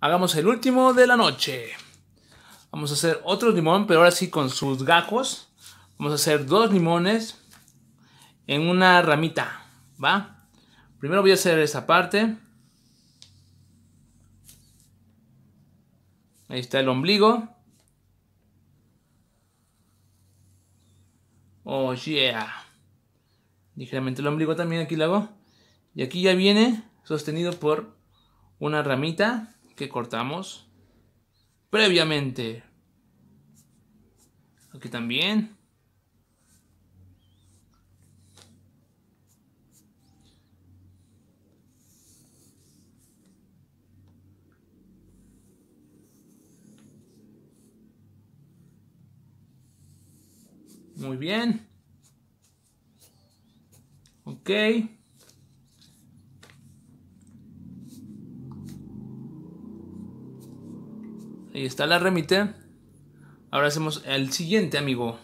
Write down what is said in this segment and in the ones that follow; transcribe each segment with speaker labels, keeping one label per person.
Speaker 1: hagamos el último de la noche. Vamos a hacer otro limón, pero ahora sí con sus gajos. Vamos a hacer dos limones en una ramita, ¿va? Primero voy a hacer esta parte. Ahí está el ombligo. Oh yeah. Ligeramente el ombligo también aquí lo hago. Y aquí ya viene sostenido por una ramita que cortamos previamente. Aquí también. Muy bien. Ok. Ahí está la remite. Ahora hacemos el siguiente amigo.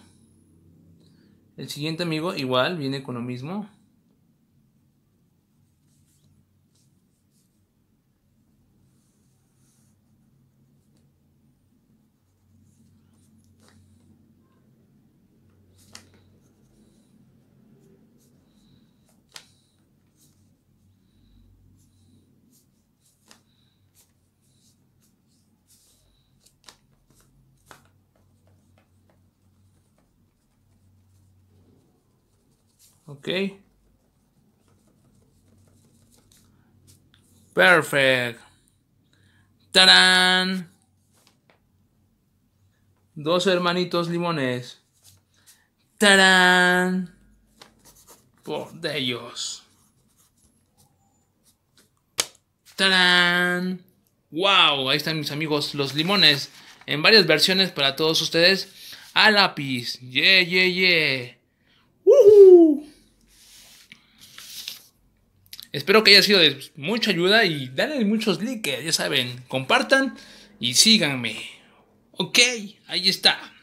Speaker 1: El siguiente amigo igual viene con lo mismo. Ok. Perfect. ¡Tarán! Dos hermanitos limones. ¡Tarán! Por de ellos. ¡Tarán! ¡Wow! Ahí están mis amigos los limones. En varias versiones para todos ustedes. A lápiz. ¡Yeah, yeah, yeah! yeah Espero que haya sido de mucha ayuda y denle muchos likes, ya saben, compartan y síganme. Ok, ahí está.